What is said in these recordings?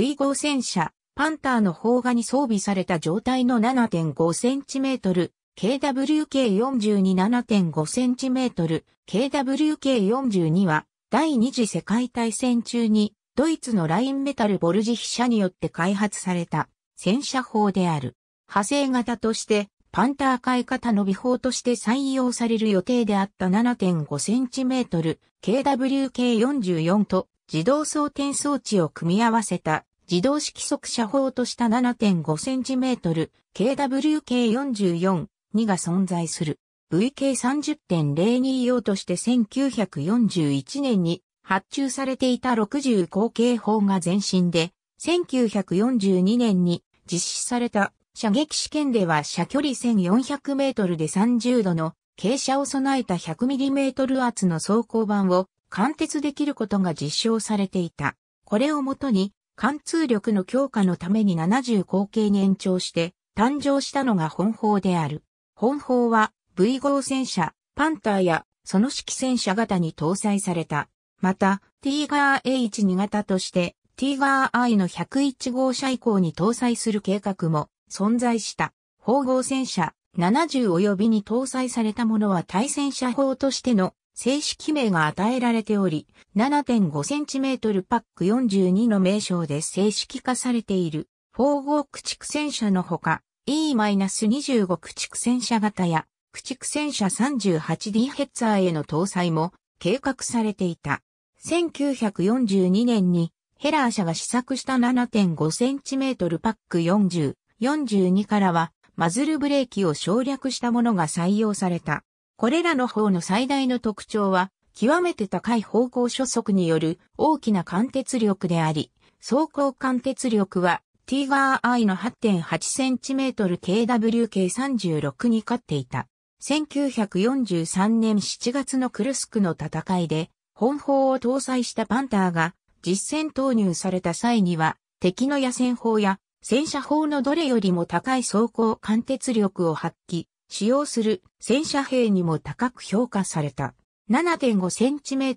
V 5戦車、パンターの砲画に装備された状態の 7.5cm、KWK427.5cm、KWK42 は、第二次世界大戦中に、ドイツのラインメタルボルジヒ社によって開発された戦車砲である。派生型として、パンター買い方の備砲として採用される予定であった7.5センチメートル KWK44 と自動装填装置を組み合わせた自動式速射砲とした7.5センチメートル KWK44 2が存在する VK30.02 用として1941年に発注されていた60口径砲が前身で1942年に実施された射撃試験では射距離1400メートルで30度の傾斜を備えた 100mm 厚の装甲板を貫徹できることが実証されていた。これをもとに貫通力の強化のために70口径に延長して誕生したのが本砲である。本砲は V 号戦車、パンターやその式戦車型に搭載された。また、ティーガー A12 型としてティーガー I の101号車以降に搭載する計画も存在した。砲号戦車70及びに搭載されたものは対戦車砲としての正式名が与えられており、7.5cm パック42の名称で正式化されている、フォーゴー駆逐戦車のほか、E-25 駆逐戦車型や、駆逐戦車 38D ヘッツァーへの搭載も計画されていた。1942年にヘラー社が試作した 7.5cm パック40、42からはマズルブレーキを省略したものが採用された。これらの方の最大の特徴は、極めて高い方向初速による大きな貫徹力であり、走行貫徹力は、ティーガー I の 8.8cm KW 計36に勝っていた。1943年7月のクルスクの戦いで、本砲を搭載したパンターが実戦投入された際には、敵の野戦砲や戦車砲のどれよりも高い走行貫徹力を発揮、使用する戦車兵にも高く評価された。7.5cm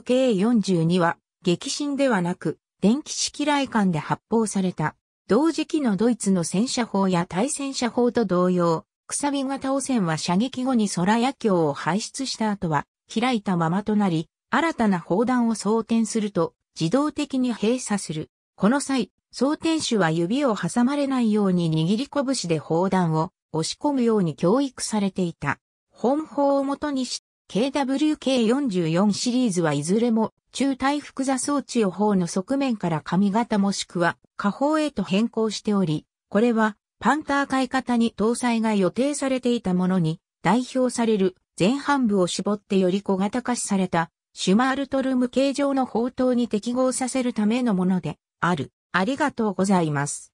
KWK42 は激震ではなく電気式雷管で発砲された。同時期のドイツの戦車砲や対戦車砲と同様、くさび型汚染は射撃後に空野橋を排出した後は開いたままとなり、新たな砲弾を装填すると自動的に閉鎖する。この際、装填手は指を挟まれないように握り拳で砲弾を押し込むように教育されていた。本法をもとにし、KWK44 シリーズはいずれも中体複座装置を法の側面から髪型もしくは下方へと変更しており、これはパンター買い方に搭載が予定されていたものに代表される前半部を絞ってより小型化されたシュマールトルム形状の砲塔に適合させるためのものである。ありがとうございます。